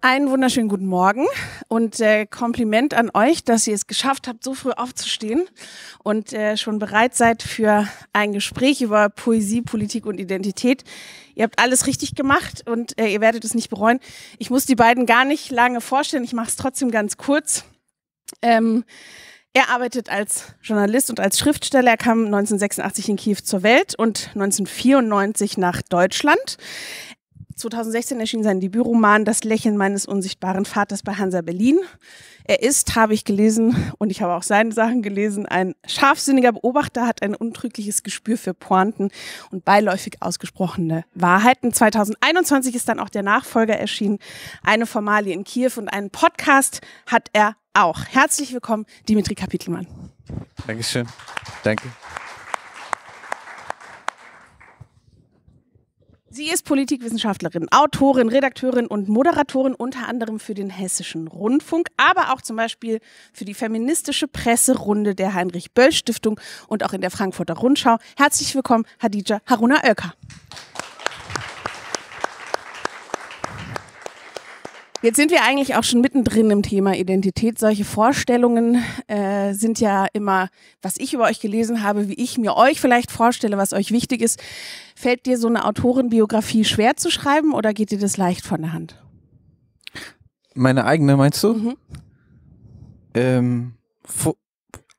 Einen wunderschönen guten Morgen und äh, Kompliment an euch, dass ihr es geschafft habt, so früh aufzustehen und äh, schon bereit seid für ein Gespräch über Poesie, Politik und Identität. Ihr habt alles richtig gemacht und äh, ihr werdet es nicht bereuen. Ich muss die beiden gar nicht lange vorstellen, ich mache es trotzdem ganz kurz. Ähm, er arbeitet als Journalist und als Schriftsteller. Er kam 1986 in Kiew zur Welt und 1994 nach Deutschland. 2016 erschien sein Debütroman Das Lächeln meines unsichtbaren Vaters bei Hansa Berlin. Er ist, habe ich gelesen und ich habe auch seine Sachen gelesen, ein scharfsinniger Beobachter, hat ein untrügliches Gespür für Pointen und beiläufig ausgesprochene Wahrheiten. 2021 ist dann auch der Nachfolger erschienen, eine Formalie in Kiew und einen Podcast hat er auch. Herzlich willkommen, Dimitri Kapitelmann. Dankeschön. Danke. Sie ist Politikwissenschaftlerin, Autorin, Redakteurin und Moderatorin unter anderem für den Hessischen Rundfunk, aber auch zum Beispiel für die feministische Presserunde der Heinrich-Böll-Stiftung und auch in der Frankfurter Rundschau. Herzlich willkommen, Hadija Haruna Oelker. Jetzt sind wir eigentlich auch schon mittendrin im Thema Identität. Solche Vorstellungen äh, sind ja immer, was ich über euch gelesen habe, wie ich mir euch vielleicht vorstelle, was euch wichtig ist. Fällt dir so eine Autorenbiografie schwer zu schreiben oder geht dir das leicht von der Hand? Meine eigene, meinst du? Mhm. Ähm,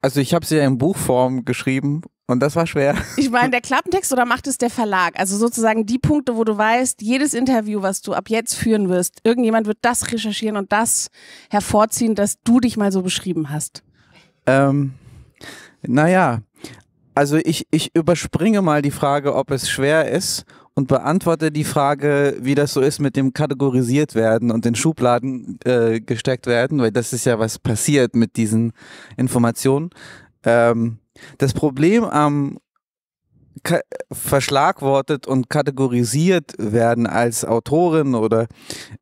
also ich habe sie ja in Buchform geschrieben und das war schwer. Ich meine, der Klappentext oder macht es der Verlag? Also sozusagen die Punkte, wo du weißt, jedes Interview, was du ab jetzt führen wirst, irgendjemand wird das recherchieren und das hervorziehen, dass du dich mal so beschrieben hast. Ähm, naja, also ich, ich überspringe mal die Frage, ob es schwer ist und beantworte die Frage, wie das so ist mit dem kategorisiert werden und den Schubladen äh, gesteckt werden, weil das ist ja was passiert mit diesen Informationen. Ähm, das Problem am verschlagwortet und kategorisiert werden als Autorin oder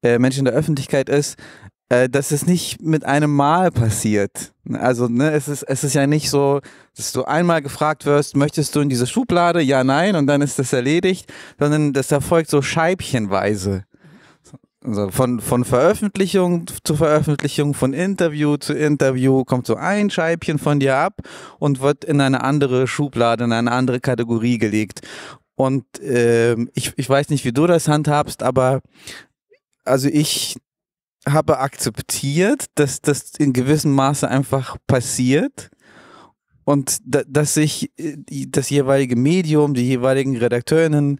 äh, Menschen der Öffentlichkeit ist, äh, dass es nicht mit einem Mal passiert. Also ne, es, ist, es ist ja nicht so, dass du einmal gefragt wirst, möchtest du in diese Schublade? Ja, nein, und dann ist das erledigt, sondern das erfolgt so scheibchenweise. Also von, von Veröffentlichung zu Veröffentlichung, von Interview zu Interview kommt so ein Scheibchen von dir ab und wird in eine andere Schublade, in eine andere Kategorie gelegt. Und ähm, ich, ich weiß nicht, wie du das handhabst, aber also ich habe akzeptiert, dass das in gewissem Maße einfach passiert und da, dass sich äh, das jeweilige Medium, die jeweiligen Redakteurinnen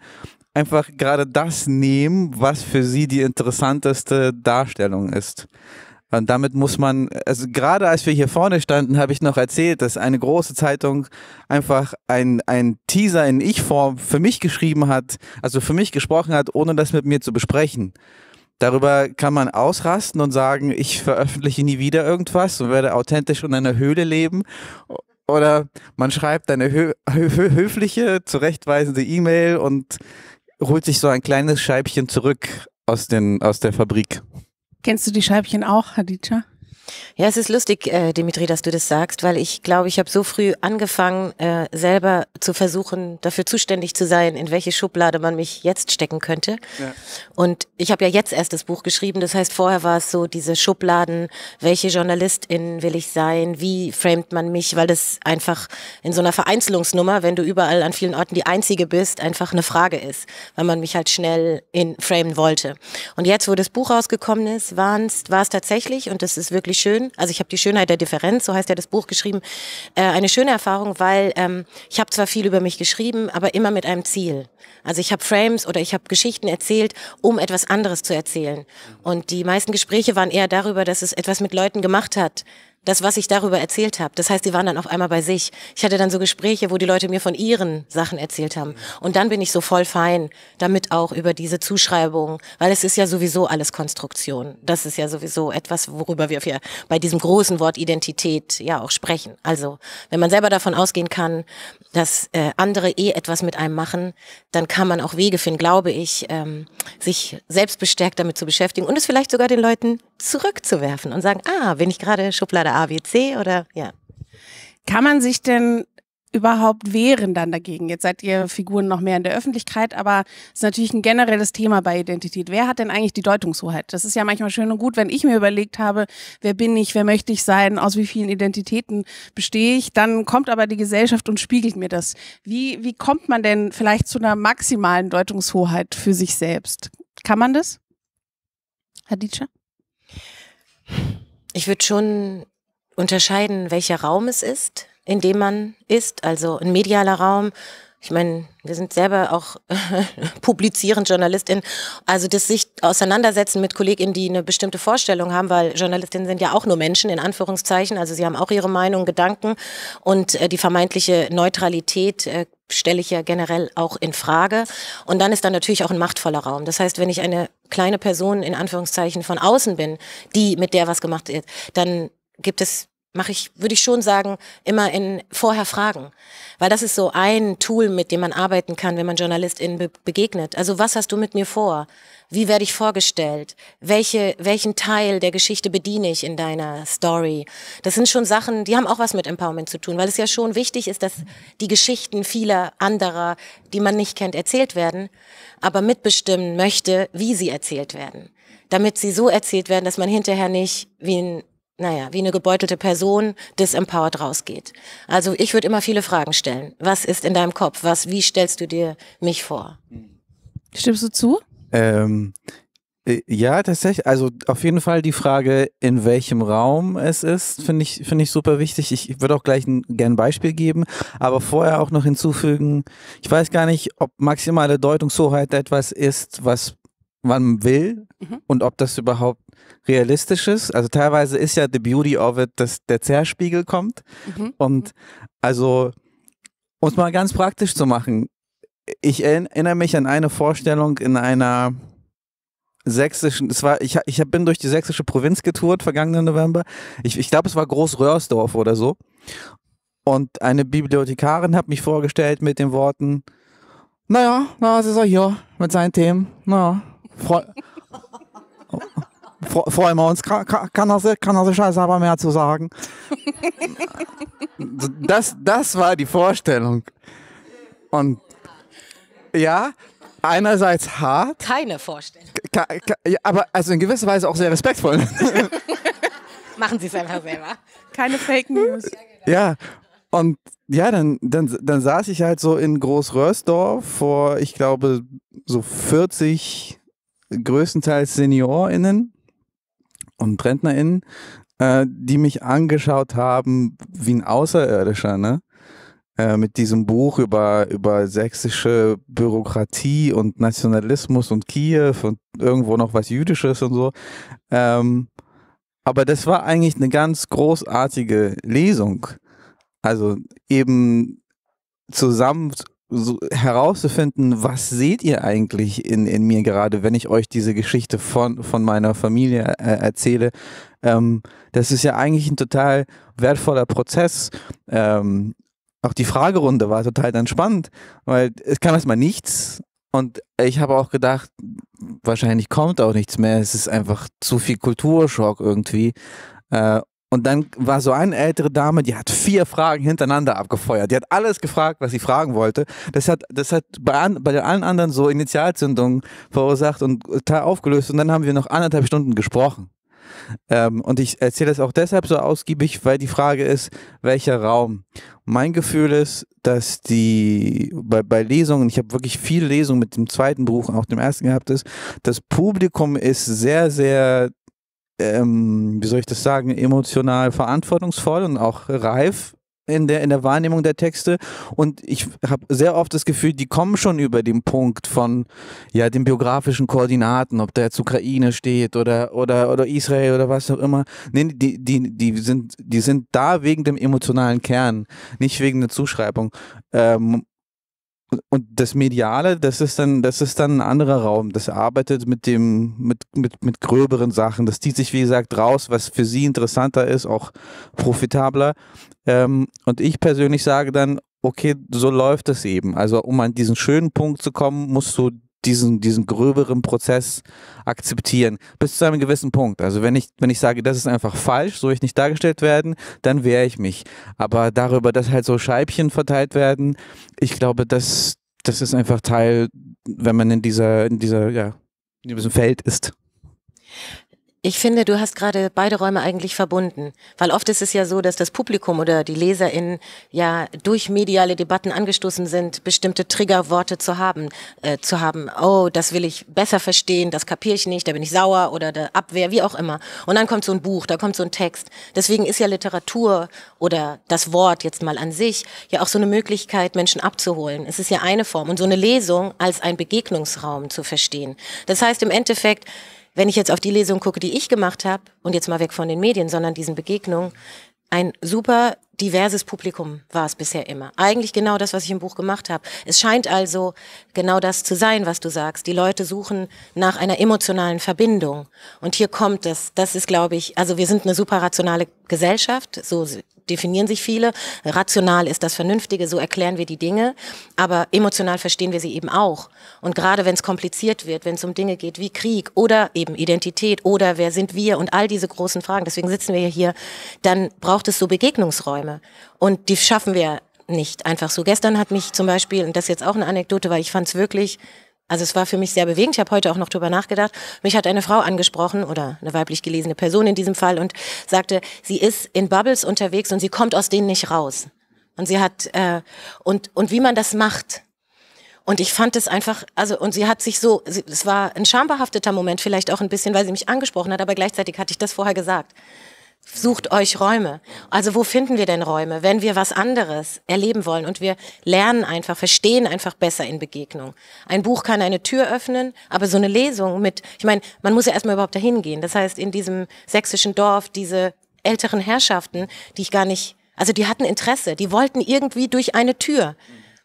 einfach gerade das nehmen, was für sie die interessanteste Darstellung ist. Und damit muss man, also gerade als wir hier vorne standen, habe ich noch erzählt, dass eine große Zeitung einfach ein, ein Teaser in Ich-Form für mich geschrieben hat, also für mich gesprochen hat, ohne das mit mir zu besprechen. Darüber kann man ausrasten und sagen, ich veröffentliche nie wieder irgendwas und werde authentisch in einer Höhle leben. Oder man schreibt eine hö höfliche, zurechtweisende E-Mail und holt sich so ein kleines Scheibchen zurück aus, den, aus der Fabrik. Kennst du die Scheibchen auch, Hadija? Ja, es ist lustig, äh, Dimitri, dass du das sagst, weil ich glaube, ich habe so früh angefangen, äh, selber zu versuchen, dafür zuständig zu sein, in welche Schublade man mich jetzt stecken könnte. Ja. Und ich habe ja jetzt erst das Buch geschrieben, das heißt, vorher war es so diese Schubladen, welche Journalistin will ich sein, wie framet man mich, weil das einfach in so einer Vereinzelungsnummer, wenn du überall an vielen Orten die Einzige bist, einfach eine Frage ist, weil man mich halt schnell in framen wollte. Und jetzt, wo das Buch rausgekommen ist, war es tatsächlich, und das ist wirklich schön, also ich habe die Schönheit der Differenz, so heißt ja das Buch geschrieben, äh, eine schöne Erfahrung, weil ähm, ich habe zwar viel über mich geschrieben, aber immer mit einem Ziel. Also ich habe Frames oder ich habe Geschichten erzählt, um etwas anderes zu erzählen. Und die meisten Gespräche waren eher darüber, dass es etwas mit Leuten gemacht hat, das, was ich darüber erzählt habe. Das heißt, die waren dann auf einmal bei sich. Ich hatte dann so Gespräche, wo die Leute mir von ihren Sachen erzählt haben. Und dann bin ich so voll fein damit auch über diese Zuschreibung, weil es ist ja sowieso alles Konstruktion. Das ist ja sowieso etwas, worüber wir bei diesem großen Wort Identität ja auch sprechen. Also, wenn man selber davon ausgehen kann, dass äh, andere eh etwas mit einem machen, dann kann man auch Wege finden, glaube ich, ähm, sich selbst bestärkt damit zu beschäftigen und es vielleicht sogar den Leuten zurückzuwerfen und sagen, ah, bin ich gerade Schublade A, B, C oder ja. Kann man sich denn überhaupt wehren dann dagegen? Jetzt seid ihr Figuren noch mehr in der Öffentlichkeit, aber es ist natürlich ein generelles Thema bei Identität. Wer hat denn eigentlich die Deutungshoheit? Das ist ja manchmal schön und gut, wenn ich mir überlegt habe, wer bin ich, wer möchte ich sein, aus wie vielen Identitäten bestehe ich, dann kommt aber die Gesellschaft und spiegelt mir das. Wie, wie kommt man denn vielleicht zu einer maximalen Deutungshoheit für sich selbst? Kann man das? Hadija? Ich würde schon unterscheiden, welcher Raum es ist, in dem man ist. Also ein medialer Raum ich meine, wir sind selber auch publizierend Journalistinnen. also das sich auseinandersetzen mit KollegInnen, die eine bestimmte Vorstellung haben, weil Journalistinnen sind ja auch nur Menschen, in Anführungszeichen, also sie haben auch ihre Meinung, Gedanken und äh, die vermeintliche Neutralität äh, stelle ich ja generell auch in Frage. Und dann ist da natürlich auch ein machtvoller Raum. Das heißt, wenn ich eine kleine Person in Anführungszeichen von außen bin, die mit der was gemacht wird, dann gibt es mache ich, würde ich schon sagen, immer in vorher fragen. Weil das ist so ein Tool, mit dem man arbeiten kann, wenn man JournalistInnen be begegnet. Also was hast du mit mir vor? Wie werde ich vorgestellt? Welche, welchen Teil der Geschichte bediene ich in deiner Story? Das sind schon Sachen, die haben auch was mit Empowerment zu tun, weil es ja schon wichtig ist, dass die Geschichten vieler anderer, die man nicht kennt, erzählt werden, aber mitbestimmen möchte, wie sie erzählt werden. Damit sie so erzählt werden, dass man hinterher nicht wie ein naja, wie eine gebeutelte Person disempowered rausgeht. Also ich würde immer viele Fragen stellen. Was ist in deinem Kopf? Was, wie stellst du dir mich vor? Stimmst du zu? Ähm, äh, ja, tatsächlich. Also auf jeden Fall die Frage, in welchem Raum es ist, finde ich, finde ich super wichtig. Ich würde auch gleich ein, gerne ein Beispiel geben, aber vorher auch noch hinzufügen, ich weiß gar nicht, ob maximale Deutungshoheit etwas ist, was man will mhm. und ob das überhaupt realistisch ist. Also teilweise ist ja the beauty of it, dass der Zerspiegel kommt. Mhm. Und mhm. also, um es mal ganz praktisch zu machen, ich erinnere mich an eine Vorstellung in einer sächsischen, es war, ich, ich bin durch die sächsische Provinz getourt vergangenen November. Ich, ich glaube, es war Großröhrsdorf oder so. Und eine Bibliothekarin hat mich vorgestellt mit den Worten, naja, na, es ist er hier mit seinen Themen. Na, Freuen freuen wir uns. Kann, kann, er, kann er sich also aber mehr zu sagen? Das, das war die Vorstellung. Und ja, einerseits hart. Keine Vorstellung. Ka, ka, ja, aber also in gewisser Weise auch sehr respektvoll. Machen Sie es einfach selber. Keine Fake News. Ja, und ja, dann, dann, dann saß ich halt so in Großröhrsdorf vor, ich glaube, so 40 größtenteils SeniorInnen und RentnerInnen, äh, die mich angeschaut haben wie ein Außerirdischer, ne? Äh, mit diesem Buch über, über sächsische Bürokratie und Nationalismus und Kiew und irgendwo noch was Jüdisches und so. Ähm, aber das war eigentlich eine ganz großartige Lesung. Also eben zusammen so herauszufinden, was seht ihr eigentlich in, in mir gerade, wenn ich euch diese Geschichte von, von meiner Familie äh, erzähle. Ähm, das ist ja eigentlich ein total wertvoller Prozess. Ähm, auch die Fragerunde war total dann spannend, weil es kam erstmal nichts und ich habe auch gedacht, wahrscheinlich kommt auch nichts mehr. Es ist einfach zu viel Kulturschock irgendwie. Äh, und dann war so eine ältere Dame, die hat vier Fragen hintereinander abgefeuert. Die hat alles gefragt, was sie fragen wollte. Das hat, das hat bei, an, bei allen anderen so Initialzündungen verursacht und aufgelöst. Und dann haben wir noch anderthalb Stunden gesprochen. Ähm, und ich erzähle das auch deshalb so ausgiebig, weil die Frage ist, welcher Raum. Mein Gefühl ist, dass die bei, bei Lesungen, ich habe wirklich viele Lesungen mit dem zweiten Buch, und auch dem ersten gehabt ist, das Publikum ist sehr, sehr ähm, wie soll ich das sagen, emotional verantwortungsvoll und auch reif in der, in der Wahrnehmung der Texte. Und ich habe sehr oft das Gefühl, die kommen schon über den Punkt von ja, den biografischen Koordinaten, ob da jetzt Ukraine steht oder, oder, oder Israel oder was auch immer. Nee, die, die, die, sind, die sind da wegen dem emotionalen Kern, nicht wegen der Zuschreibung. Ähm, und das Mediale, das ist dann, das ist dann ein anderer Raum. Das arbeitet mit dem, mit, mit, mit gröberen Sachen. Das zieht sich, wie gesagt, raus, was für sie interessanter ist, auch profitabler. Ähm, und ich persönlich sage dann, okay, so läuft es eben. Also um an diesen schönen Punkt zu kommen, musst du diesen, diesen gröberen Prozess akzeptieren. Bis zu einem gewissen Punkt. Also wenn ich, wenn ich sage, das ist einfach falsch, soll ich nicht dargestellt werden, dann wehre ich mich. Aber darüber, dass halt so Scheibchen verteilt werden, ich glaube, das, das ist einfach Teil, wenn man in dieser, in dieser, ja, in diesem Feld ist. Ich finde, du hast gerade beide Räume eigentlich verbunden, weil oft ist es ja so, dass das Publikum oder die LeserInnen ja durch mediale Debatten angestoßen sind, bestimmte Triggerworte zu haben, äh, zu haben. Oh, das will ich besser verstehen, das kapiere ich nicht, da bin ich sauer oder der Abwehr, wie auch immer. Und dann kommt so ein Buch, da kommt so ein Text. Deswegen ist ja Literatur oder das Wort jetzt mal an sich ja auch so eine Möglichkeit, Menschen abzuholen. Es ist ja eine Form und so eine Lesung als ein Begegnungsraum zu verstehen. Das heißt im Endeffekt, wenn ich jetzt auf die Lesung gucke, die ich gemacht habe, und jetzt mal weg von den Medien, sondern diesen Begegnungen, ein super diverses Publikum war es bisher immer. Eigentlich genau das, was ich im Buch gemacht habe. Es scheint also genau das zu sein, was du sagst. Die Leute suchen nach einer emotionalen Verbindung. Und hier kommt es. Das ist, glaube ich, also wir sind eine super rationale Gesellschaft. So definieren sich viele. Rational ist das Vernünftige, so erklären wir die Dinge, aber emotional verstehen wir sie eben auch. Und gerade wenn es kompliziert wird, wenn es um Dinge geht wie Krieg oder eben Identität oder wer sind wir und all diese großen Fragen, deswegen sitzen wir hier, dann braucht es so Begegnungsräume. Und die schaffen wir nicht einfach so. Gestern hat mich zum Beispiel, und das ist jetzt auch eine Anekdote, weil ich fand es wirklich also es war für mich sehr bewegend. Ich habe heute auch noch drüber nachgedacht. Mich hat eine Frau angesprochen oder eine weiblich gelesene Person in diesem Fall und sagte, sie ist in Bubbles unterwegs und sie kommt aus denen nicht raus. Und sie hat äh, und und wie man das macht. Und ich fand es einfach, also und sie hat sich so, sie, es war ein schambehafteter Moment vielleicht auch ein bisschen, weil sie mich angesprochen hat, aber gleichzeitig hatte ich das vorher gesagt. Sucht euch Räume. Also wo finden wir denn Räume, wenn wir was anderes erleben wollen und wir lernen einfach, verstehen einfach besser in Begegnung. Ein Buch kann eine Tür öffnen, aber so eine Lesung mit, ich meine, man muss ja erstmal überhaupt dahin gehen. Das heißt, in diesem sächsischen Dorf, diese älteren Herrschaften, die ich gar nicht, also die hatten Interesse, die wollten irgendwie durch eine Tür.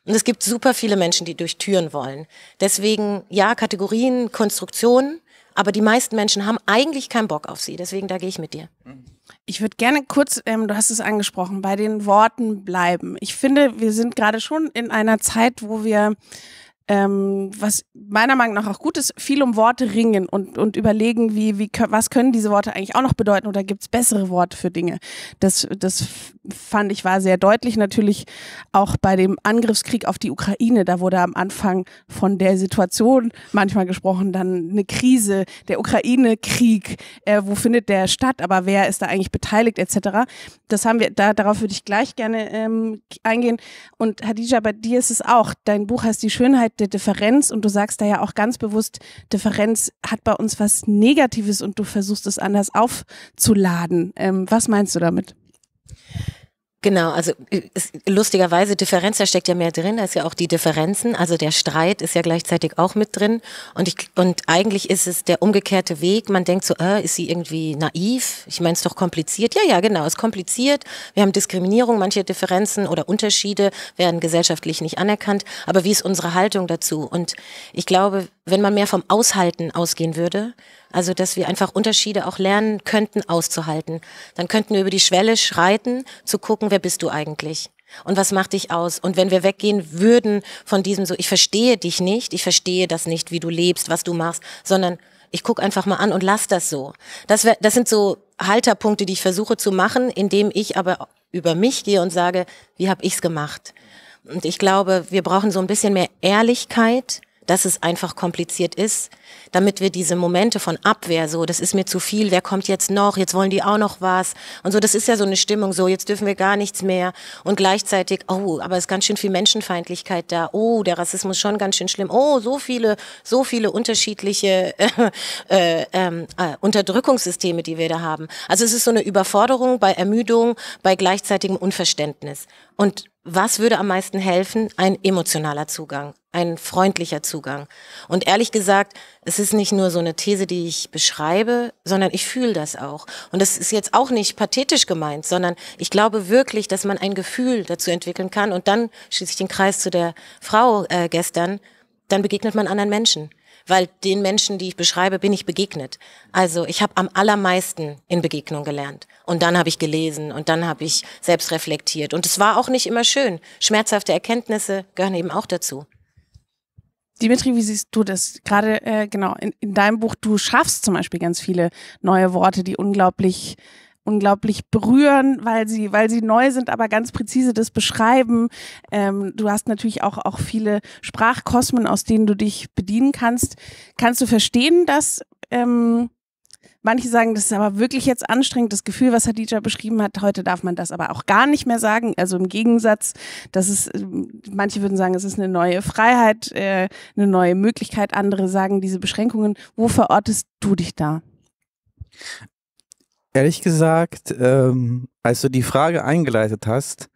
Und es gibt super viele Menschen, die durch Türen wollen. Deswegen, ja, Kategorien, Konstruktionen, aber die meisten Menschen haben eigentlich keinen Bock auf sie. Deswegen, da gehe ich mit dir. Mhm. Ich würde gerne kurz, ähm, du hast es angesprochen, bei den Worten bleiben. Ich finde, wir sind gerade schon in einer Zeit, wo wir ähm, was meiner Meinung nach auch gut ist, viel um Worte ringen und, und überlegen, wie, wie, was können diese Worte eigentlich auch noch bedeuten oder gibt es bessere Worte für Dinge. Das, das fand ich war sehr deutlich natürlich auch bei dem Angriffskrieg auf die Ukraine. Da wurde am Anfang von der Situation manchmal gesprochen, dann eine Krise, der Ukraine-Krieg, äh, wo findet der statt, aber wer ist da eigentlich beteiligt etc. Das haben wir, da, darauf würde ich gleich gerne ähm, eingehen. Und Hadija, bei dir ist es auch, dein Buch heißt Die Schönheit innerhalb der Differenz und du sagst da ja auch ganz bewusst, Differenz hat bei uns was Negatives und du versuchst es anders aufzuladen. Ähm, was meinst du damit? Genau, also äh, lustigerweise Differenz, da steckt ja mehr drin, da ist ja auch die Differenzen, also der Streit ist ja gleichzeitig auch mit drin und ich und eigentlich ist es der umgekehrte Weg, man denkt so, äh, ist sie irgendwie naiv? Ich meine, es doch kompliziert. Ja, ja, genau, es ist kompliziert. Wir haben Diskriminierung, manche Differenzen oder Unterschiede werden gesellschaftlich nicht anerkannt, aber wie ist unsere Haltung dazu? Und ich glaube, wenn man mehr vom Aushalten ausgehen würde, also dass wir einfach Unterschiede auch lernen könnten auszuhalten, dann könnten wir über die Schwelle schreiten, zu gucken, wer bist du eigentlich? Und was macht dich aus? Und wenn wir weggehen würden von diesem so, ich verstehe dich nicht, ich verstehe das nicht, wie du lebst, was du machst, sondern ich guck einfach mal an und lass das so. Das, wär, das sind so Halterpunkte, die ich versuche zu machen, indem ich aber über mich gehe und sage, wie habe ich's gemacht? Und ich glaube, wir brauchen so ein bisschen mehr Ehrlichkeit, dass es einfach kompliziert ist, damit wir diese Momente von Abwehr, so, das ist mir zu viel, wer kommt jetzt noch, jetzt wollen die auch noch was und so, das ist ja so eine Stimmung, so, jetzt dürfen wir gar nichts mehr und gleichzeitig, oh, aber es ist ganz schön viel Menschenfeindlichkeit da, oh, der Rassismus ist schon ganz schön schlimm, oh, so viele, so viele unterschiedliche äh, äh, ähm, äh, Unterdrückungssysteme, die wir da haben. Also es ist so eine Überforderung bei Ermüdung, bei gleichzeitigem Unverständnis und was würde am meisten helfen? Ein emotionaler Zugang, ein freundlicher Zugang. Und ehrlich gesagt, es ist nicht nur so eine These, die ich beschreibe, sondern ich fühle das auch. Und das ist jetzt auch nicht pathetisch gemeint, sondern ich glaube wirklich, dass man ein Gefühl dazu entwickeln kann. Und dann schließe ich den Kreis zu der Frau äh, gestern, dann begegnet man anderen Menschen weil den Menschen, die ich beschreibe, bin ich begegnet. Also ich habe am allermeisten in Begegnung gelernt. Und dann habe ich gelesen und dann habe ich selbst reflektiert. Und es war auch nicht immer schön. Schmerzhafte Erkenntnisse gehören eben auch dazu. Dimitri, wie siehst du das? Gerade äh, genau in, in, deinem Buch, du schaffst zum Beispiel ganz viele neue Worte, die unglaublich unglaublich berühren, weil sie, weil sie neu sind, aber ganz präzise das beschreiben. Ähm, du hast natürlich auch, auch viele Sprachkosmen, aus denen du dich bedienen kannst. Kannst du verstehen, dass ähm, manche sagen, das ist aber wirklich jetzt anstrengend, das Gefühl, was Hadija beschrieben hat, heute darf man das aber auch gar nicht mehr sagen. Also im Gegensatz, das ist, ähm, manche würden sagen, es ist eine neue Freiheit, äh, eine neue Möglichkeit, andere sagen diese Beschränkungen. Wo verortest du dich da? Ehrlich gesagt, ähm, als du die Frage eingeleitet hast,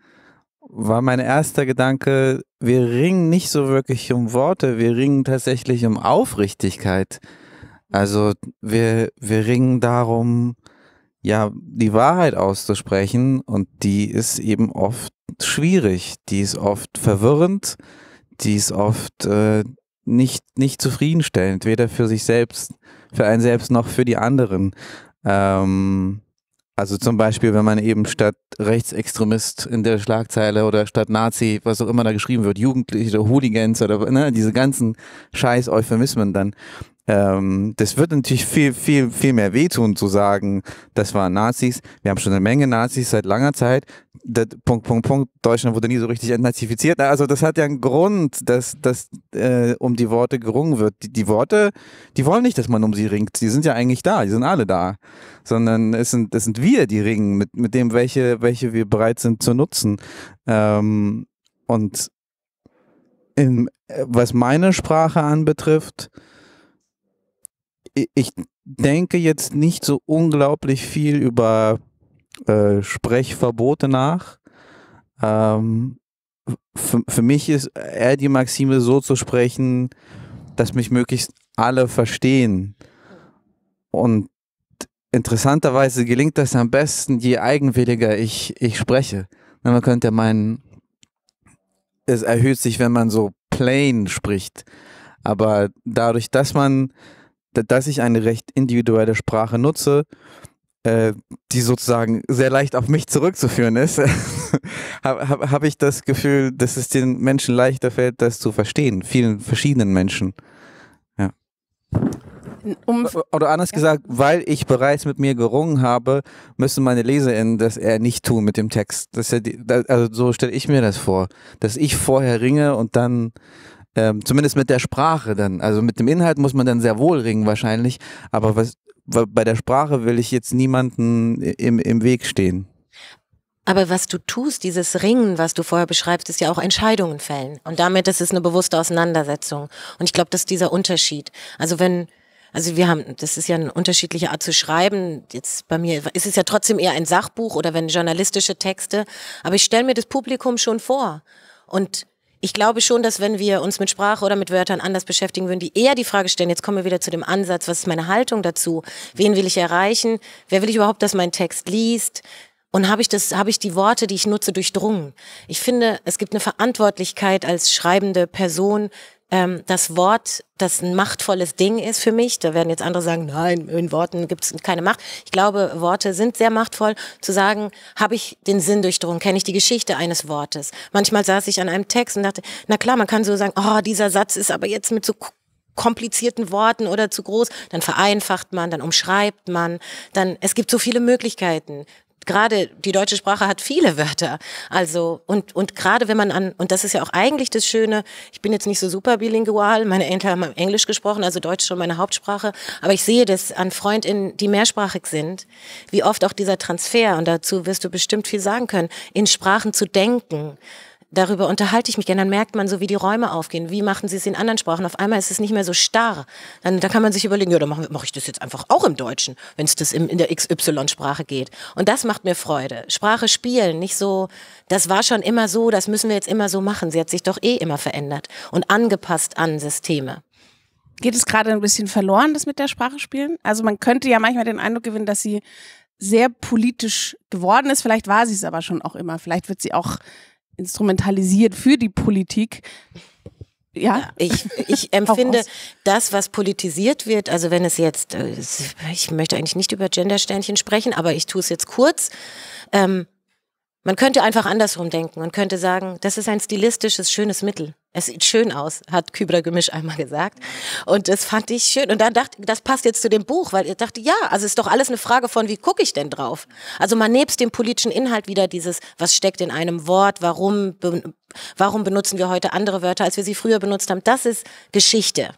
war mein erster Gedanke, wir ringen nicht so wirklich um Worte, wir ringen tatsächlich um Aufrichtigkeit. Also wir, wir ringen darum, ja, die Wahrheit auszusprechen und die ist eben oft schwierig, die ist oft verwirrend, die ist oft äh, nicht, nicht zufriedenstellend, weder für sich selbst, für einen selbst noch für die anderen. Ähm, also zum Beispiel, wenn man eben statt Rechtsextremist in der Schlagzeile oder statt Nazi, was auch immer da geschrieben wird, Jugendliche oder Hooligans oder ne, diese ganzen scheiß Euphemismen, dann ähm, das wird natürlich viel, viel, viel mehr wehtun zu sagen, das waren Nazis. Wir haben schon eine Menge Nazis seit langer Zeit. Das, Punkt, Punkt, Punkt. Deutschland wurde nie so richtig entnazifiziert. Also das hat ja einen Grund, dass, dass äh, um die Worte gerungen wird. Die, die Worte, die wollen nicht, dass man um sie ringt. Die sind ja eigentlich da, die sind alle da. Sondern es sind, es sind wir, die ringen, mit, mit dem, welche, welche wir bereit sind zu nutzen. Ähm, und in, äh, was meine Sprache anbetrifft, ich denke jetzt nicht so unglaublich viel über äh, Sprechverbote nach. Ähm, für, für mich ist eher die Maxime so zu sprechen, dass mich möglichst alle verstehen. Und interessanterweise gelingt das am besten, je eigenwilliger ich, ich spreche. man könnte ja meinen, es erhöht sich, wenn man so plain spricht. Aber dadurch, dass man dass ich eine recht individuelle Sprache nutze, äh, die sozusagen sehr leicht auf mich zurückzuführen ist, habe hab, hab ich das Gefühl, dass es den Menschen leichter fällt, das zu verstehen, vielen verschiedenen Menschen. Ja. Um, äh, Oder anders ja. gesagt, weil ich bereits mit mir gerungen habe, müssen meine LeserInnen das eher nicht tun mit dem Text. Das ja die, also so stelle ich mir das vor, dass ich vorher ringe und dann ähm, zumindest mit der Sprache dann. Also mit dem Inhalt muss man dann sehr wohl ringen wahrscheinlich. Aber was, bei der Sprache will ich jetzt niemanden im, im Weg stehen. Aber was du tust, dieses Ringen, was du vorher beschreibst, ist ja auch Entscheidungen fällen. Und damit ist es eine bewusste Auseinandersetzung. Und ich glaube, das ist dieser Unterschied. Also wenn, also wir haben, das ist ja eine unterschiedliche Art zu schreiben. Jetzt bei mir ist es ja trotzdem eher ein Sachbuch oder wenn journalistische Texte. Aber ich stelle mir das Publikum schon vor. Und ich glaube schon, dass wenn wir uns mit Sprache oder mit Wörtern anders beschäftigen würden, die eher die Frage stellen, jetzt kommen wir wieder zu dem Ansatz, was ist meine Haltung dazu? Wen will ich erreichen? Wer will ich überhaupt, dass mein Text liest? Und habe ich das, habe ich die Worte, die ich nutze, durchdrungen? Ich finde, es gibt eine Verantwortlichkeit als schreibende Person, ähm, das Wort das ein machtvolles Ding ist für mich. Da werden jetzt andere sagen, nein, in Worten gibt es keine Macht. Ich glaube, Worte sind sehr machtvoll. Zu sagen, habe ich den Sinn durchdrungen, kenne ich die Geschichte eines Wortes. Manchmal saß ich an einem Text und dachte, na klar, man kann so sagen, oh, dieser Satz ist aber jetzt mit so komplizierten Worten oder zu groß, dann vereinfacht man, dann umschreibt man, dann es gibt so viele Möglichkeiten gerade die deutsche Sprache hat viele Wörter. Also, und, und gerade wenn man an, und das ist ja auch eigentlich das Schöne, ich bin jetzt nicht so super bilingual, meine Eltern haben Englisch gesprochen, also Deutsch schon meine Hauptsprache, aber ich sehe das an FreundInnen, die mehrsprachig sind, wie oft auch dieser Transfer, und dazu wirst du bestimmt viel sagen können, in Sprachen zu denken, darüber unterhalte ich mich gerne. Dann merkt man so, wie die Räume aufgehen. Wie machen sie es in anderen Sprachen? Auf einmal ist es nicht mehr so starr. Dann, dann kann man sich überlegen, ja, dann mache mach ich das jetzt einfach auch im Deutschen, wenn es das im, in der XY-Sprache geht. Und das macht mir Freude. Sprache spielen, nicht so, das war schon immer so, das müssen wir jetzt immer so machen. Sie hat sich doch eh immer verändert und angepasst an Systeme. Geht es gerade ein bisschen verloren, das mit der Sprache spielen? Also man könnte ja manchmal den Eindruck gewinnen, dass sie sehr politisch geworden ist. Vielleicht war sie es aber schon auch immer. Vielleicht wird sie auch instrumentalisiert für die Politik. Ja. Ich, ich empfinde das, was politisiert wird, also wenn es jetzt, äh, ich möchte eigentlich nicht über Gendersternchen sprechen, aber ich tue es jetzt kurz. Ähm, man könnte einfach andersrum denken und könnte sagen, das ist ein stilistisches, schönes Mittel. Es sieht schön aus, hat Kübra Gemisch einmal gesagt. Und das fand ich schön. Und dann dachte ich, das passt jetzt zu dem Buch, weil ich dachte, ja, also ist doch alles eine Frage von, wie gucke ich denn drauf? Also man nebst dem politischen Inhalt wieder dieses, was steckt in einem Wort, warum, warum benutzen wir heute andere Wörter, als wir sie früher benutzt haben. Das ist Geschichte,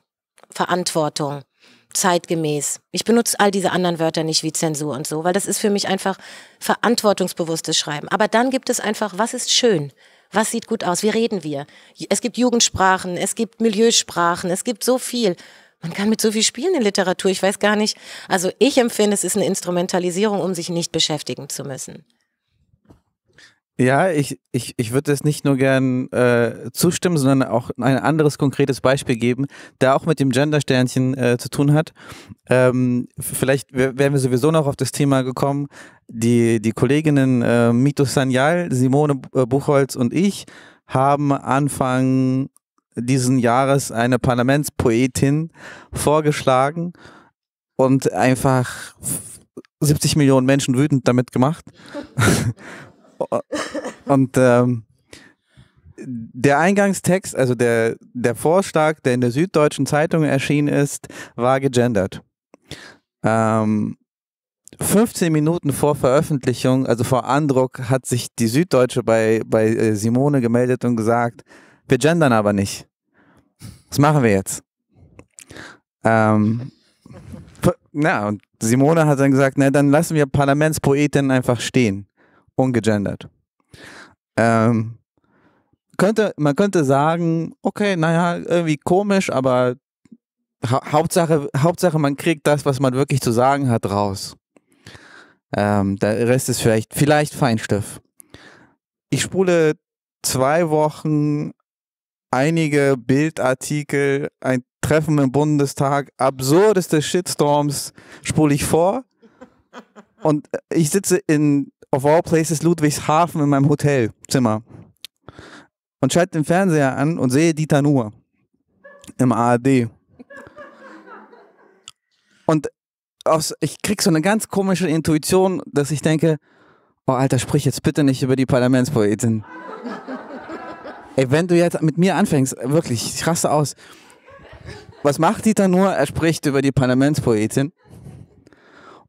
Verantwortung, zeitgemäß. Ich benutze all diese anderen Wörter nicht wie Zensur und so, weil das ist für mich einfach verantwortungsbewusstes Schreiben. Aber dann gibt es einfach, was ist schön? Was sieht gut aus? Wie reden wir? Es gibt Jugendsprachen, es gibt Milieusprachen, es gibt so viel. Man kann mit so viel spielen in Literatur. Ich weiß gar nicht. Also ich empfinde, es ist eine Instrumentalisierung, um sich nicht beschäftigen zu müssen. Ja, ich, ich, ich würde das nicht nur gern äh, zustimmen, sondern auch ein anderes konkretes Beispiel geben, der auch mit dem Gender-Sternchen äh, zu tun hat. Ähm, vielleicht wären wir sowieso noch auf das Thema gekommen. Die, die Kolleginnen äh, Mito Sanyal, Simone äh, Buchholz und ich haben Anfang diesen Jahres eine Parlamentspoetin vorgeschlagen und einfach 70 Millionen Menschen wütend damit gemacht. und ähm, der Eingangstext, also der, der Vorschlag, der in der Süddeutschen Zeitung erschienen ist, war gegendert. Ähm, 15 Minuten vor Veröffentlichung, also vor Andruck, hat sich die Süddeutsche bei, bei äh, Simone gemeldet und gesagt, wir gendern aber nicht. Was machen wir jetzt? Ähm, na, und Simone hat dann gesagt, na, dann lassen wir Parlamentspoetin einfach stehen ungegendert. Ähm, könnte, man könnte sagen, okay, naja, irgendwie komisch, aber ha Hauptsache, Hauptsache, man kriegt das, was man wirklich zu sagen hat, raus. Ähm, der Rest ist vielleicht, vielleicht Feinstift. Ich spule zwei Wochen einige Bildartikel, ein Treffen im Bundestag, absurdeste Shitstorms spule ich vor. Und ich sitze in of all places Ludwigshafen in meinem Hotelzimmer und schalte den Fernseher an und sehe Dieter Nuhr im ARD. Und aus, ich krieg so eine ganz komische Intuition, dass ich denke, oh Alter, sprich jetzt bitte nicht über die Parlamentspoetin. Ey, wenn du jetzt mit mir anfängst, wirklich, ich raste aus. Was macht Dieter Nuhr? Er spricht über die Parlamentspoetin.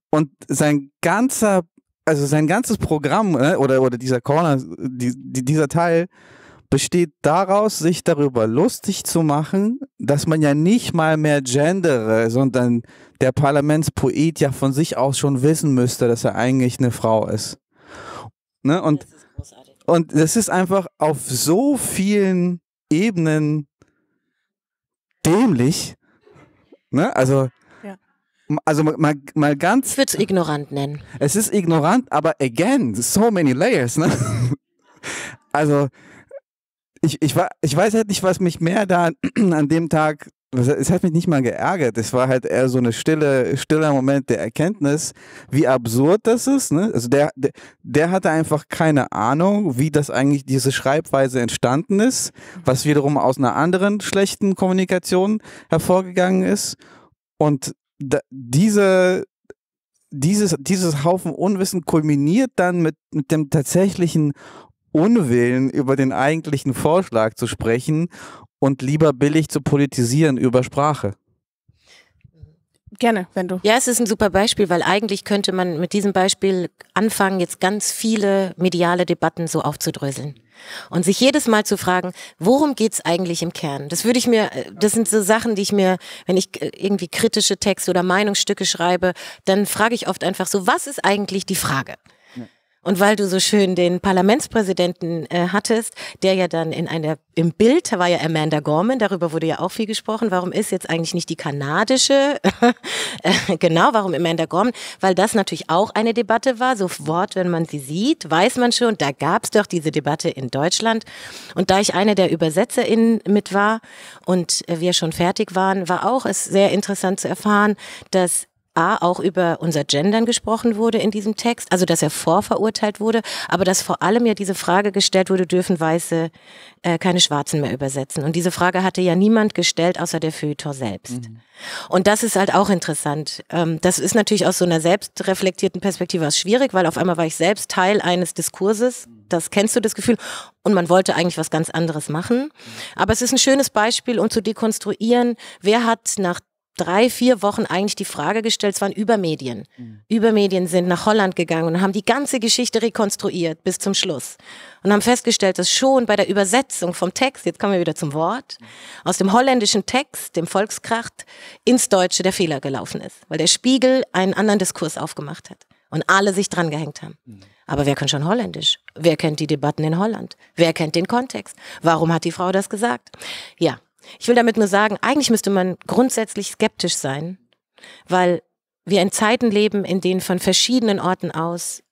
Und sein ganzer also sein ganzes Programm ne, oder, oder dieser Corner, die, dieser Teil besteht daraus, sich darüber lustig zu machen, dass man ja nicht mal mehr gendere, sondern der Parlamentspoet ja von sich aus schon wissen müsste, dass er eigentlich eine Frau ist. Ne? Und, das ist und das ist einfach auf so vielen Ebenen dämlich. Ne? Also also mal, mal ganz. Ich würde es ignorant nennen. Es ist ignorant, aber again, so many layers, ne? Also, ich, ich, war, ich weiß halt nicht, was mich mehr da an dem Tag. Es hat mich nicht mal geärgert. Es war halt eher so ein stille, stiller Moment der Erkenntnis, wie absurd das ist. Ne? Also der, der, der hatte einfach keine Ahnung, wie das eigentlich diese Schreibweise entstanden ist, was wiederum aus einer anderen schlechten Kommunikation hervorgegangen ist. Und diese, dieses, dieses Haufen Unwissen kulminiert dann mit, mit dem tatsächlichen Unwillen, über den eigentlichen Vorschlag zu sprechen und lieber billig zu politisieren über Sprache. Gerne, wenn du. Ja, es ist ein super Beispiel, weil eigentlich könnte man mit diesem Beispiel anfangen, jetzt ganz viele mediale Debatten so aufzudröseln. Und sich jedes Mal zu fragen, worum geht's eigentlich im Kern? Das würde ich mir, äh, das sind so Sachen, die ich mir, wenn ich äh, irgendwie kritische Texte oder Meinungsstücke schreibe, dann frage ich oft einfach so, was ist eigentlich die Frage? Und weil du so schön den Parlamentspräsidenten äh, hattest, der ja dann in einer, im Bild war ja Amanda Gorman, darüber wurde ja auch viel gesprochen. Warum ist jetzt eigentlich nicht die kanadische, äh, genau, warum Amanda Gorman? Weil das natürlich auch eine Debatte war. Sofort, wenn man sie sieht, weiß man schon, da gab's doch diese Debatte in Deutschland. Und da ich eine der ÜbersetzerInnen mit war und äh, wir schon fertig waren, war auch es sehr interessant zu erfahren, dass A, auch über unser Gendern gesprochen wurde in diesem Text, also dass er vorverurteilt wurde, aber dass vor allem ja diese Frage gestellt wurde, dürfen Weiße äh, keine Schwarzen mehr übersetzen. Und diese Frage hatte ja niemand gestellt, außer der Feuilleton selbst. Mhm. Und das ist halt auch interessant. Ähm, das ist natürlich aus so einer selbstreflektierten Perspektive was schwierig, weil auf einmal war ich selbst Teil eines Diskurses. Das kennst du das Gefühl. Und man wollte eigentlich was ganz anderes machen. Mhm. Aber es ist ein schönes Beispiel, um zu dekonstruieren, wer hat nach drei, vier Wochen eigentlich die Frage gestellt, es waren Übermedien. Mhm. Übermedien sind nach Holland gegangen und haben die ganze Geschichte rekonstruiert bis zum Schluss und haben festgestellt, dass schon bei der Übersetzung vom Text, jetzt kommen wir wieder zum Wort, mhm. aus dem holländischen Text, dem Volkskracht, ins Deutsche der Fehler gelaufen ist, weil der Spiegel einen anderen Diskurs aufgemacht hat und alle sich dran gehängt haben. Mhm. Aber wer kann schon Holländisch? Wer kennt die Debatten in Holland? Wer kennt den Kontext? Warum hat die Frau das gesagt? Ja, ich will damit nur sagen, eigentlich müsste man grundsätzlich skeptisch sein, weil wir in Zeiten leben, in denen von verschiedenen Orten aus,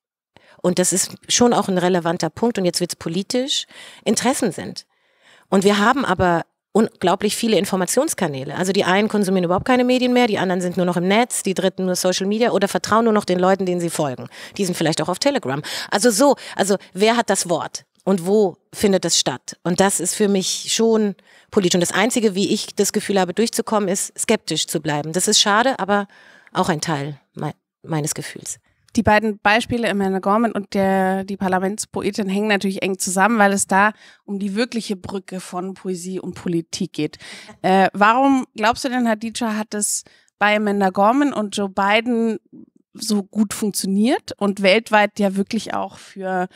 und das ist schon auch ein relevanter Punkt, und jetzt wird's politisch, Interessen sind. Und wir haben aber unglaublich viele Informationskanäle. Also die einen konsumieren überhaupt keine Medien mehr, die anderen sind nur noch im Netz, die dritten nur Social Media oder vertrauen nur noch den Leuten, denen sie folgen. Die sind vielleicht auch auf Telegram. Also so, also wer hat das Wort? und wo findet das statt. Und das ist für mich schon politisch. Und das Einzige, wie ich das Gefühl habe, durchzukommen, ist skeptisch zu bleiben. Das ist schade, aber auch ein Teil me meines Gefühls. Die beiden Beispiele, Amanda Gorman und der, die Parlamentspoetin, hängen natürlich eng zusammen, weil es da um die wirkliche Brücke von Poesie und Politik geht. Äh, warum glaubst du denn, Hadija, hat es bei Amanda Gorman und Joe Biden so gut funktioniert und weltweit ja wirklich auch für,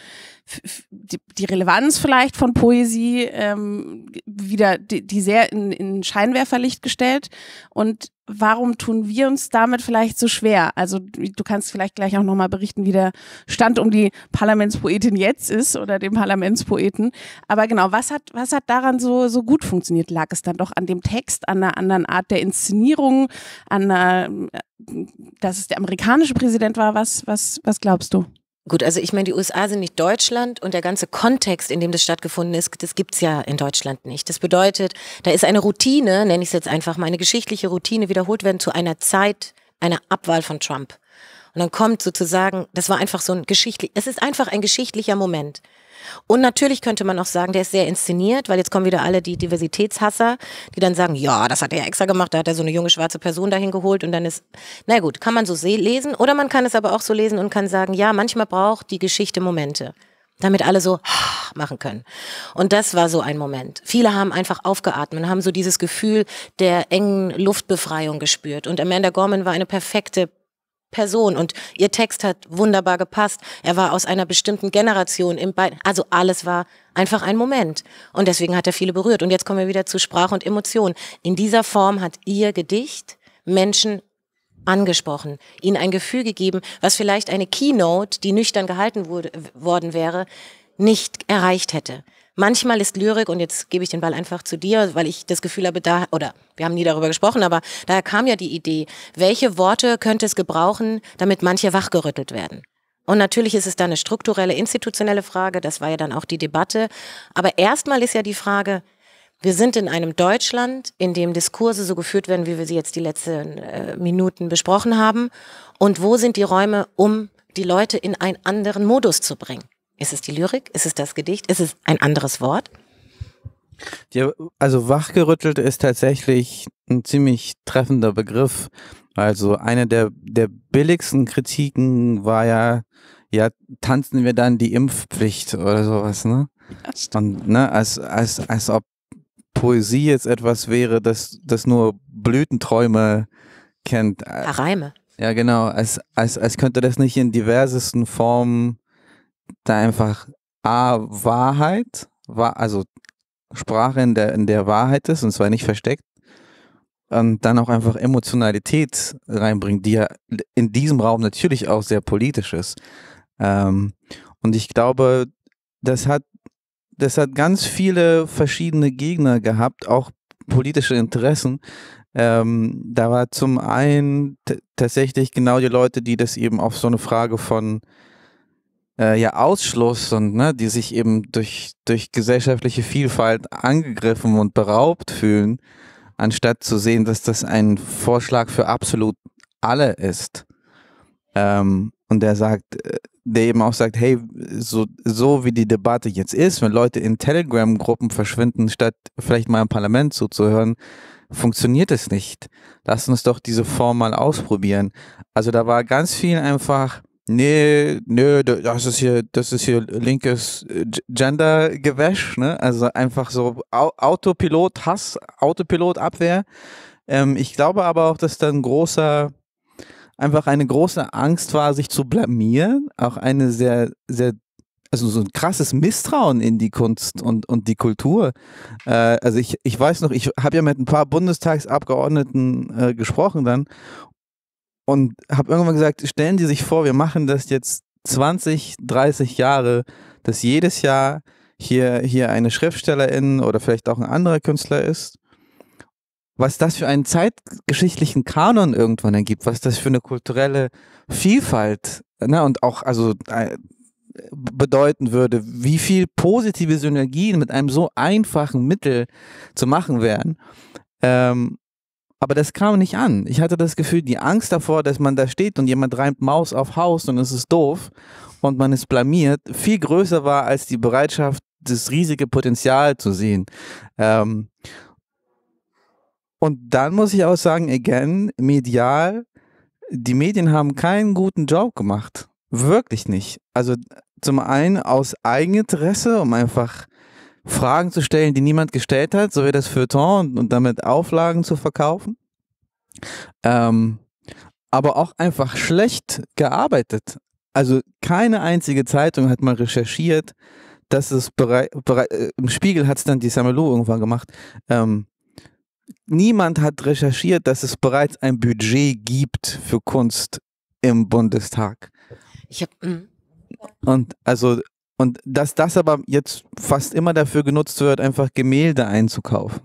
für die, die, Relevanz vielleicht von Poesie ähm, wieder die, die sehr in, in Scheinwerferlicht gestellt. Und warum tun wir uns damit vielleicht so schwer? Also du kannst vielleicht gleich auch nochmal berichten, wie der Stand um die Parlamentspoetin jetzt ist oder dem Parlamentspoeten. Aber genau, was hat, was hat daran so, so gut funktioniert? Lag es dann doch an dem Text, an einer anderen Art der Inszenierung, an einer, äh, dass es der amerikanische Präsident war? Was, was, was glaubst du? Gut, also ich meine, die USA sind nicht Deutschland und der ganze Kontext, in dem das stattgefunden ist, das gibt's ja in Deutschland nicht. Das bedeutet, da ist eine Routine, nenne ich es jetzt einfach mal, eine geschichtliche Routine wiederholt werden zu einer Zeit einer Abwahl von Trump. Und dann kommt sozusagen, das war einfach so ein geschichtlich, es ist einfach ein geschichtlicher Moment. Und natürlich könnte man auch sagen, der ist sehr inszeniert, weil jetzt kommen wieder alle die Diversitätshasser, die dann sagen, ja, das hat er ja extra gemacht, da hat er so eine junge schwarze Person dahin geholt und dann ist, na gut, kann man so lesen oder man kann es aber auch so lesen und kann sagen, ja, manchmal braucht die Geschichte Momente damit alle so machen können. Und das war so ein Moment. Viele haben einfach aufgeatmet, haben so dieses Gefühl der engen Luftbefreiung gespürt. Und Amanda Gorman war eine perfekte Person und ihr Text hat wunderbar gepasst. Er war aus einer bestimmten Generation im Bein. Also alles war einfach ein Moment. Und deswegen hat er viele berührt. Und jetzt kommen wir wieder zu Sprache und Emotion. In dieser Form hat ihr Gedicht Menschen angesprochen, ihnen ein Gefühl gegeben, was vielleicht eine Keynote, die nüchtern gehalten wurde, worden wäre, nicht erreicht hätte manchmal ist Lyrik, und jetzt gebe ich den Ball einfach zu dir, weil ich das Gefühl habe, da, oder wir haben nie darüber gesprochen, aber daher kam ja die Idee, welche Worte könnte es gebrauchen, damit manche wachgerüttelt werden? Und natürlich ist es dann eine strukturelle, institutionelle Frage, das war ja dann auch die Debatte. Aber erstmal ist ja die Frage, wir sind in einem Deutschland, in dem Diskurse so geführt werden, wie wir sie jetzt die letzten äh, Minuten besprochen haben. Und wo sind die Räume, um die Leute in einen anderen Modus zu bringen? Ist es die Lyrik? Ist es das Gedicht? Ist es ein anderes Wort? Ja, also wachgerüttelt ist tatsächlich ein ziemlich treffender Begriff. Also eine der, der billigsten Kritiken war ja, ja, tanzen wir dann die Impfpflicht oder sowas, ne? Und, ne, als, als, als ob Poesie jetzt etwas wäre, das, das nur Blütenträume kennt. Reime. Ja, genau. Als, als, als könnte das nicht in diversesten Formen da einfach A, Wahrheit, also Sprache in der, in der Wahrheit ist und zwar nicht versteckt und dann auch einfach Emotionalität reinbringt, die ja in diesem Raum natürlich auch sehr politisch ist. Ähm, und ich glaube, das hat, das hat ganz viele verschiedene Gegner gehabt, auch politische Interessen. Ähm, da war zum einen tatsächlich genau die Leute, die das eben auf so eine Frage von äh, ja Ausschluss und ne, die sich eben durch, durch gesellschaftliche Vielfalt angegriffen und beraubt fühlen, anstatt zu sehen, dass das ein Vorschlag für absolut alle ist. Ähm, und der sagt, äh, der eben auch sagt, hey, so, so wie die Debatte jetzt ist, wenn Leute in Telegram-Gruppen verschwinden, statt vielleicht mal im Parlament zuzuhören, funktioniert es nicht. Lass uns doch diese Form mal ausprobieren. Also da war ganz viel einfach Nee, nö, das ist hier, das ist hier linkes Gender-Gewäsch, ne? Also einfach so Autopilot, Hass, Autopilot-Abwehr. Ähm, ich glaube aber auch, dass da ein großer, einfach eine große Angst war, sich zu blamieren. Auch eine sehr, sehr, also so ein krasses Misstrauen in die Kunst und, und die Kultur. Äh, also ich, ich weiß noch, ich habe ja mit ein paar Bundestagsabgeordneten äh, gesprochen dann und habe irgendwann gesagt, stellen Sie sich vor, wir machen das jetzt 20, 30 Jahre, dass jedes Jahr hier, hier eine Schriftstellerin oder vielleicht auch ein anderer Künstler ist. Was das für einen zeitgeschichtlichen Kanon irgendwann ergibt, was das für eine kulturelle Vielfalt ne, und auch also äh, bedeuten würde, wie viel positive Synergien mit einem so einfachen Mittel zu machen wären. Ähm, aber das kam nicht an. Ich hatte das Gefühl, die Angst davor, dass man da steht und jemand reimt Maus auf Haus und es ist doof und man ist blamiert, viel größer war als die Bereitschaft, das riesige Potenzial zu sehen. Ähm und dann muss ich auch sagen, again, medial, die Medien haben keinen guten Job gemacht. Wirklich nicht. Also zum einen aus Eigeninteresse, um einfach Fragen zu stellen, die niemand gestellt hat, so wie das Feuilleton und, und damit Auflagen zu verkaufen. Ähm, aber auch einfach schlecht gearbeitet. Also keine einzige Zeitung hat mal recherchiert, dass es berei berei äh, im Spiegel hat es dann die Samelou irgendwann gemacht. Ähm, niemand hat recherchiert, dass es bereits ein Budget gibt für Kunst im Bundestag. Ich hab, habe hm. und also und dass das aber jetzt fast immer dafür genutzt wird, einfach Gemälde einzukaufen.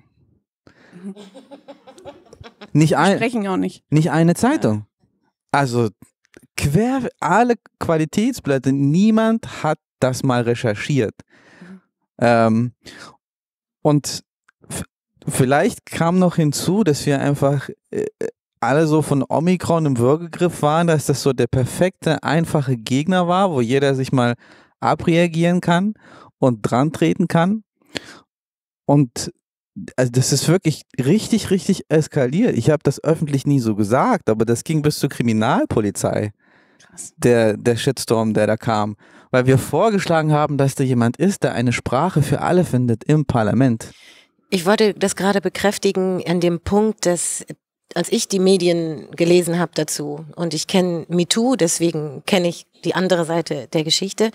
Nicht ein, sprechen auch nicht. Nicht eine Zeitung. Also quer alle Qualitätsblätter. Niemand hat das mal recherchiert. Ähm, und vielleicht kam noch hinzu, dass wir einfach äh, alle so von Omikron im Würgegriff waren, dass das so der perfekte, einfache Gegner war, wo jeder sich mal abreagieren kann und dran treten kann. Und also das ist wirklich richtig, richtig eskaliert. Ich habe das öffentlich nie so gesagt, aber das ging bis zur Kriminalpolizei. Krass. Der, der Shitstorm, der da kam. Weil wir vorgeschlagen haben, dass da jemand ist, der eine Sprache für alle findet im Parlament. Ich wollte das gerade bekräftigen an dem Punkt, dass als ich die Medien gelesen habe dazu und ich kenne MeToo, deswegen kenne ich die andere Seite der Geschichte,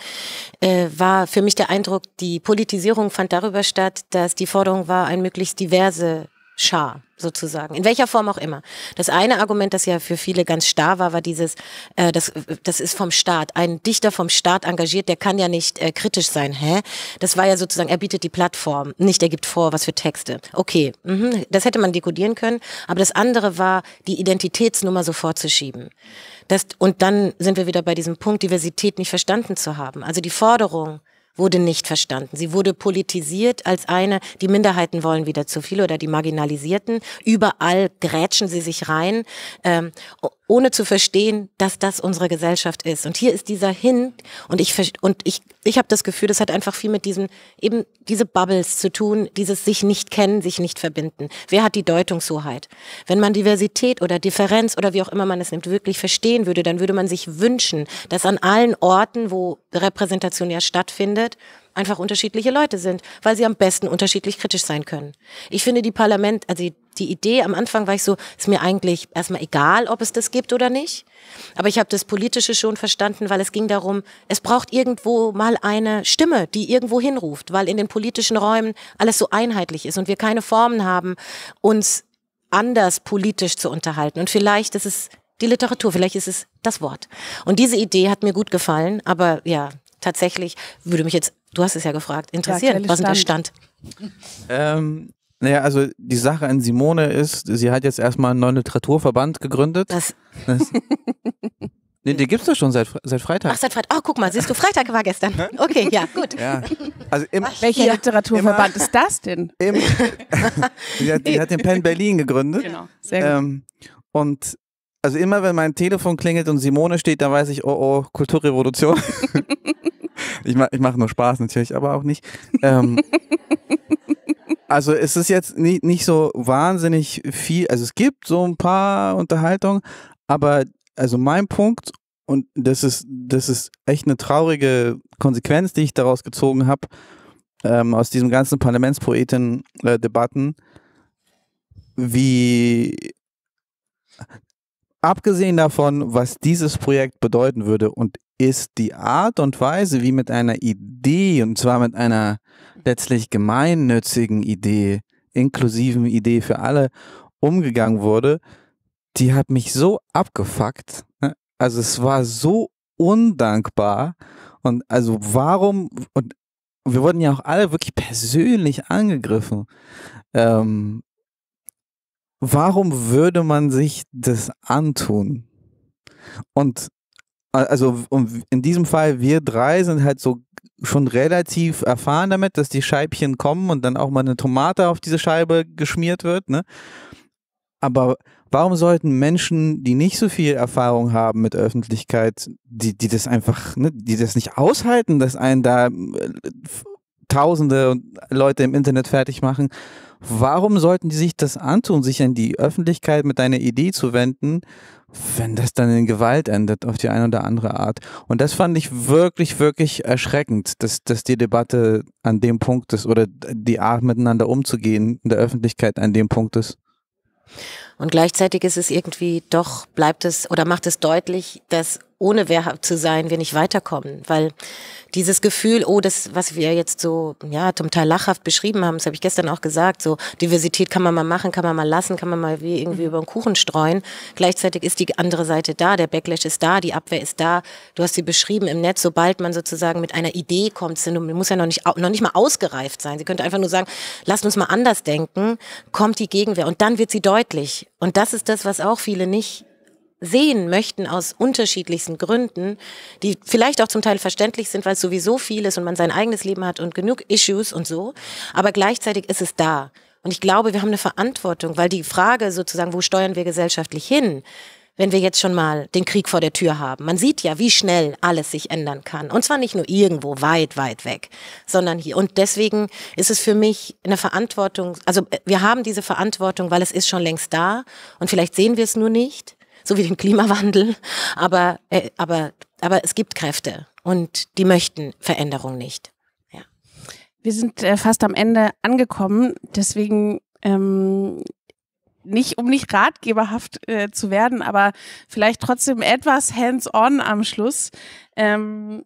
äh, war für mich der Eindruck, die Politisierung fand darüber statt, dass die Forderung war, ein möglichst diverse Schar sozusagen, in welcher Form auch immer. Das eine Argument, das ja für viele ganz starr war, war dieses, äh, das, das ist vom Staat. Ein Dichter vom Staat engagiert, der kann ja nicht äh, kritisch sein. Hä? Das war ja sozusagen, er bietet die Plattform, nicht er gibt vor, was für Texte. Okay, mhm, das hätte man dekodieren können, aber das andere war, die Identitätsnummer sofort zu schieben. Das, und dann sind wir wieder bei diesem Punkt, Diversität nicht verstanden zu haben. Also die Forderung, wurde nicht verstanden. Sie wurde politisiert als eine, die Minderheiten wollen wieder zu viel oder die Marginalisierten. Überall grätschen sie sich rein. Ähm, ohne zu verstehen, dass das unsere Gesellschaft ist. Und hier ist dieser hin und ich und ich ich habe das Gefühl, das hat einfach viel mit diesen eben diese Bubbles zu tun, dieses sich nicht kennen, sich nicht verbinden. Wer hat die Deutungshoheit? Wenn man Diversität oder Differenz oder wie auch immer man es nimmt wirklich verstehen würde, dann würde man sich wünschen, dass an allen Orten, wo Repräsentation ja stattfindet, einfach unterschiedliche Leute sind, weil sie am besten unterschiedlich kritisch sein können. Ich finde die Parlament, also die, Idee am Anfang war ich so, ist mir eigentlich erstmal egal, ob es das gibt oder nicht. Aber ich habe das Politische schon verstanden, weil es ging darum, es braucht irgendwo mal eine Stimme, die irgendwo hinruft, weil in den politischen Räumen alles so einheitlich ist und wir keine Formen haben, uns anders politisch zu unterhalten. Und vielleicht ist es die Literatur, vielleicht ist es das Wort. Und diese Idee hat mir gut gefallen, aber ja, tatsächlich, würde mich jetzt, du hast es ja gefragt, interessieren. Ja, was ist der Stand? Ähm, naja, also die Sache an Simone ist, sie hat jetzt erstmal einen neuen Literaturverband gegründet. Das. das Nee, den gibt's doch schon seit, seit Freitag. Ach, seit Freitag. Ach, guck mal, siehst du, Freitag war gestern. Okay, ja, gut. Ja. Also im, Ach, Welcher ja. Literaturverband ist das denn? Im, die, hat, die hat den Pen Berlin gegründet. Genau, sehr gut. Ähm, und also immer, wenn mein Telefon klingelt und Simone steht, dann weiß ich, oh, oh, Kulturrevolution. ich mache ich mach nur Spaß natürlich, aber auch nicht. Ähm, also es ist jetzt nicht, nicht so wahnsinnig viel, also es gibt so ein paar Unterhaltungen, aber also mein Punkt, und das ist, das ist echt eine traurige Konsequenz, die ich daraus gezogen habe, ähm, aus diesem ganzen Parlamentspoeten-Debatten, wie abgesehen davon, was dieses Projekt bedeuten würde und ist die Art und Weise, wie mit einer Idee, und zwar mit einer letztlich gemeinnützigen Idee, inklusiven Idee für alle, umgegangen wurde, die hat mich so abgefuckt. Ne? Also es war so undankbar. Und also warum, und wir wurden ja auch alle wirklich persönlich angegriffen. Ähm, warum würde man sich das antun? Und also in diesem Fall, wir drei sind halt so schon relativ erfahren damit, dass die Scheibchen kommen und dann auch mal eine Tomate auf diese Scheibe geschmiert wird, ne? Aber warum sollten Menschen, die nicht so viel Erfahrung haben mit Öffentlichkeit, die, die das einfach, ne, die das nicht aushalten, dass einen da äh, tausende Leute im Internet fertig machen, warum sollten die sich das antun, sich an die Öffentlichkeit mit einer Idee zu wenden, wenn das dann in Gewalt endet auf die eine oder andere Art. Und das fand ich wirklich, wirklich erschreckend, dass, dass die Debatte an dem Punkt ist oder die Art miteinander umzugehen in der Öffentlichkeit an dem Punkt ist. Und gleichzeitig ist es irgendwie doch, bleibt es oder macht es deutlich, dass ohne wehrhaft zu sein, wir nicht weiterkommen. Weil dieses Gefühl, oh, das, was wir jetzt so, ja, zum Teil lachhaft beschrieben haben, das habe ich gestern auch gesagt, so Diversität kann man mal machen, kann man mal lassen, kann man mal wie irgendwie mhm. über den Kuchen streuen. Gleichzeitig ist die andere Seite da, der Backlash ist da, die Abwehr ist da. Du hast sie beschrieben im Netz, sobald man sozusagen mit einer Idee kommt, sie muss ja noch nicht, noch nicht mal ausgereift sein. Sie könnte einfach nur sagen, lasst uns mal anders denken, kommt die Gegenwehr und dann wird sie deutlich. Und das ist das, was auch viele nicht sehen möchten aus unterschiedlichsten Gründen, die vielleicht auch zum Teil verständlich sind, weil es sowieso viel ist und man sein eigenes Leben hat und genug Issues und so. Aber gleichzeitig ist es da. Und ich glaube, wir haben eine Verantwortung, weil die Frage sozusagen, wo steuern wir gesellschaftlich hin? wenn wir jetzt schon mal den Krieg vor der Tür haben. Man sieht ja, wie schnell alles sich ändern kann. Und zwar nicht nur irgendwo weit, weit weg, sondern hier. Und deswegen ist es für mich eine Verantwortung. Also äh, wir haben diese Verantwortung, weil es ist schon längst da und vielleicht sehen wir es nur nicht so wie den Klimawandel. Aber, äh, aber, aber es gibt Kräfte und die möchten Veränderung nicht. Ja. Wir sind äh, fast am Ende angekommen, deswegen ähm, nicht, um nicht ratgeberhaft äh, zu werden, aber vielleicht trotzdem etwas hands-on am Schluss. Ähm,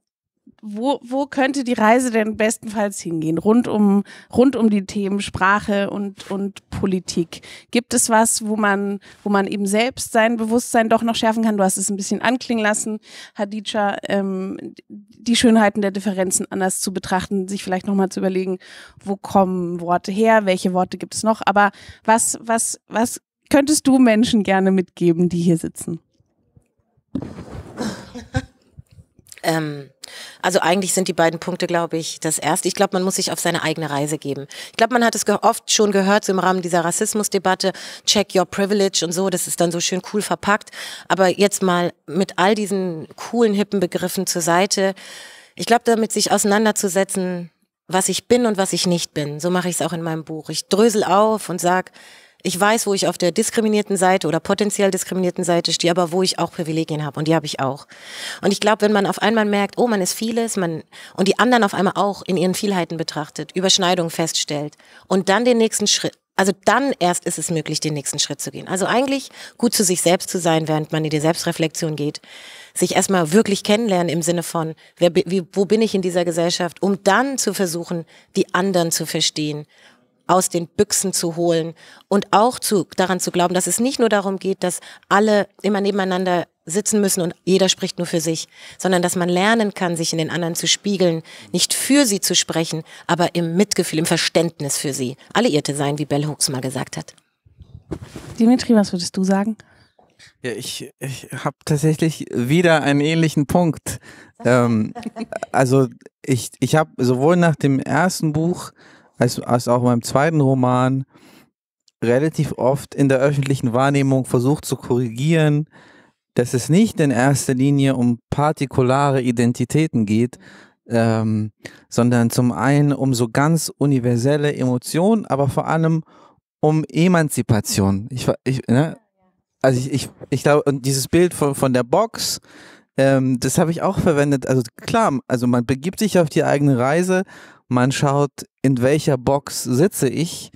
wo, wo könnte die Reise denn bestenfalls hingehen? Rund um, rund um die Themen Sprache und, und Politik. Gibt es was, wo man, wo man eben selbst sein Bewusstsein doch noch schärfen kann? Du hast es ein bisschen anklingen lassen, Hadija, ähm, die Schönheiten der Differenzen anders zu betrachten, sich vielleicht nochmal zu überlegen, wo kommen Worte her, welche Worte gibt es noch? Aber was, was, was könntest du Menschen gerne mitgeben, die hier sitzen? Ähm, also eigentlich sind die beiden Punkte, glaube ich, das erste. Ich glaube, man muss sich auf seine eigene Reise geben. Ich glaube, man hat es oft schon gehört, so im Rahmen dieser Rassismusdebatte, check your privilege und so, das ist dann so schön cool verpackt. Aber jetzt mal mit all diesen coolen, hippen Begriffen zur Seite. Ich glaube, damit sich auseinanderzusetzen, was ich bin und was ich nicht bin. So mache ich es auch in meinem Buch. Ich drösel auf und sag, ich weiß, wo ich auf der diskriminierten Seite oder potenziell diskriminierten Seite stehe, aber wo ich auch Privilegien habe und die habe ich auch. Und ich glaube, wenn man auf einmal merkt, oh, man ist vieles, man und die anderen auf einmal auch in ihren Vielheiten betrachtet, Überschneidungen feststellt und dann den nächsten Schritt also dann erst ist es möglich, den nächsten Schritt zu gehen. Also eigentlich gut zu sich selbst zu sein, während man in die Selbstreflexion geht. Sich erstmal wirklich kennenlernen im Sinne von, wer, wie, wo bin ich in dieser Gesellschaft, um dann zu versuchen, die anderen zu verstehen aus den Büchsen zu holen und auch zu, daran zu glauben, dass es nicht nur darum geht, dass alle immer nebeneinander sitzen müssen und jeder spricht nur für sich, sondern dass man lernen kann, sich in den anderen zu spiegeln, nicht für sie zu sprechen, aber im Mitgefühl, im Verständnis für sie. Alle Alliierte sein, wie Bell Hooks mal gesagt hat. Dimitri, was würdest du sagen? Ja, ich, ich habe tatsächlich wieder einen ähnlichen Punkt. Ähm, also ich, ich habe sowohl nach dem ersten Buch als, als auch in meinem zweiten Roman relativ oft in der öffentlichen Wahrnehmung versucht zu korrigieren, dass es nicht in erster Linie um partikulare Identitäten geht, ähm, sondern zum einen um so ganz universelle Emotionen, aber vor allem um Emanzipation. Ich, ich ne? Also ich, ich, ich glaube, dieses Bild von, von der Box, ähm, das habe ich auch verwendet. Also klar, also man begibt sich auf die eigene Reise, man schaut, in welcher Box sitze ich,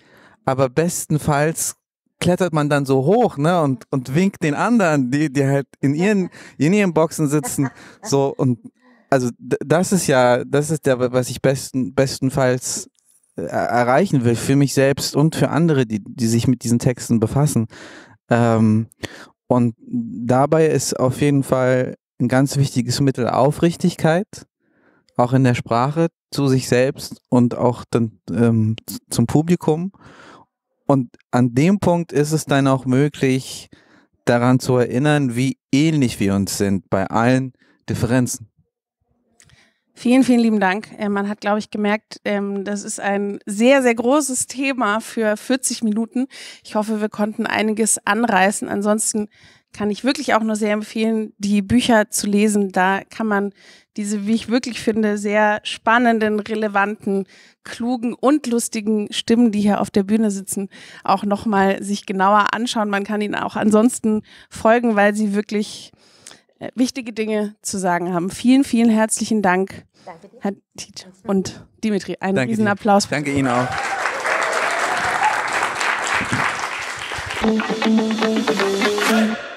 aber bestenfalls klettert man dann so hoch, ne, und, und winkt den anderen, die, die halt in ihren, in ihren Boxen sitzen, so, und, also, das ist ja, das ist der, was ich besten, bestenfalls äh, erreichen will, für mich selbst und für andere, die, die sich mit diesen Texten befassen. Ähm, und dabei ist auf jeden Fall ein ganz wichtiges Mittel Aufrichtigkeit, auch in der Sprache zu sich selbst und auch dann ähm, zum Publikum. Und an dem Punkt ist es dann auch möglich, daran zu erinnern, wie ähnlich wir uns sind bei allen Differenzen. Vielen, vielen lieben Dank. Äh, man hat, glaube ich, gemerkt, ähm, das ist ein sehr, sehr großes Thema für 40 Minuten. Ich hoffe, wir konnten einiges anreißen. Ansonsten kann ich wirklich auch nur sehr empfehlen, die Bücher zu lesen. Da kann man diese, wie ich wirklich finde, sehr spannenden, relevanten, klugen und lustigen Stimmen, die hier auf der Bühne sitzen, auch nochmal sich genauer anschauen. Man kann ihnen auch ansonsten folgen, weil sie wirklich äh, wichtige Dinge zu sagen haben. Vielen, vielen herzlichen Dank, Danke dir. Herr Tiet und Dimitri. Einen Danke riesen Applaus. Danke Ihnen auch. Thank you.